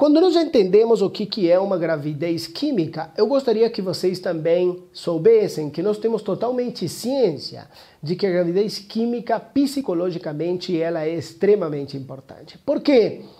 Quando nós entendemos o que, que é uma gravidez química, eu gostaria que vocês também soubessem que nós temos totalmente ciência de que a gravidez química, psicologicamente, ela é extremamente importante. Por quê? Porque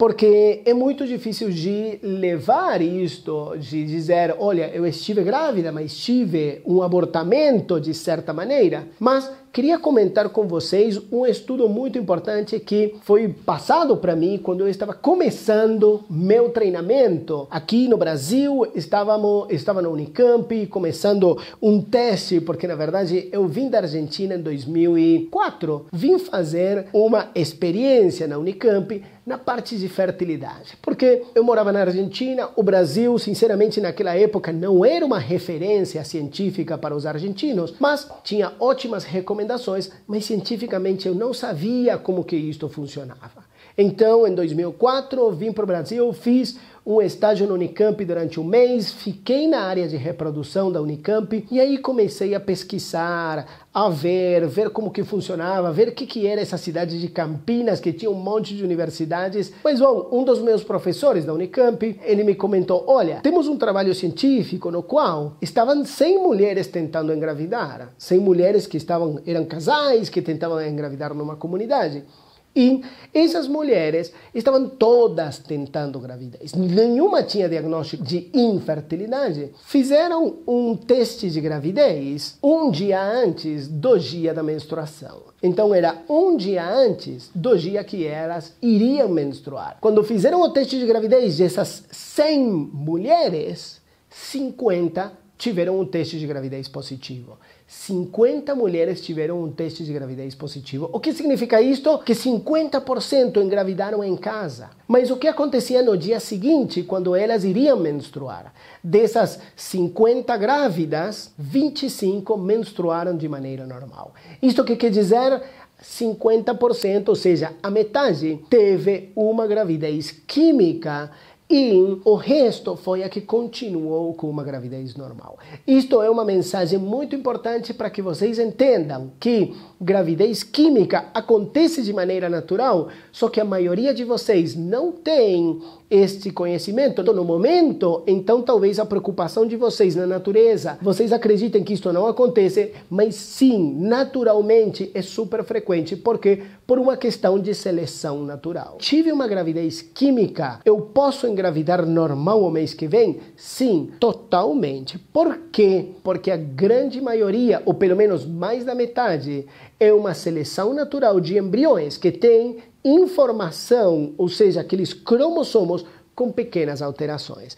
porque é muito difícil de levar isto, de dizer, olha, eu estive grávida, mas tive um abortamento de certa maneira. Mas queria comentar com vocês um estudo muito importante que foi passado para mim quando eu estava começando meu treinamento. Aqui no Brasil, estávamos, estava na Unicamp, começando um teste, porque na verdade eu vim da Argentina em 2004, vim fazer uma experiência na Unicamp na parte de fertilidade. Porque eu morava na Argentina, o Brasil, sinceramente, naquela época não era uma referência científica para os argentinos, mas tinha ótimas recomendações, mas cientificamente eu não sabia como que isto funcionava. Então, em 2004, vim para o Brasil, fiz um estágio na Unicamp durante um mês, fiquei na área de reprodução da Unicamp e aí comecei a pesquisar, a ver, ver como que funcionava, ver o que, que era essa cidade de Campinas, que tinha um monte de universidades. Mas bom, um dos meus professores da Unicamp, ele me comentou, olha, temos um trabalho científico no qual estavam 100 mulheres tentando engravidar, 100 mulheres que estavam eram casais, que tentavam engravidar numa comunidade. E essas mulheres estavam todas tentando gravidez, nenhuma tinha diagnóstico de infertilidade. Fizeram um teste de gravidez um dia antes do dia da menstruação. Então era um dia antes do dia que elas iriam menstruar. Quando fizeram o teste de gravidez dessas 100 mulheres, 50 tiveram um teste de gravidez positivo. 50 mulheres tiveram um teste de gravidez positivo. O que significa isto? Que 50% engravidaram em casa. Mas o que acontecia no dia seguinte, quando elas iriam menstruar? Dessas 50 grávidas, 25 menstruaram de maneira normal. Isto que quer dizer? 50%, ou seja, a metade, teve uma gravidez química e o resto foi a que continuou com uma gravidez normal. Isto é uma mensagem muito importante para que vocês entendam que gravidez química acontece de maneira natural, só que a maioria de vocês não tem este conhecimento. Então, no momento, então talvez a preocupação de vocês na natureza, vocês acreditem que isto não acontece, mas sim, naturalmente é super frequente, porque por uma questão de seleção natural. Tive uma gravidez química, eu posso engravidar engravidar normal o mês que vem? Sim, totalmente. Por quê? Porque a grande maioria, ou pelo menos mais da metade, é uma seleção natural de embriões que tem informação, ou seja, aqueles cromossomos com pequenas alterações.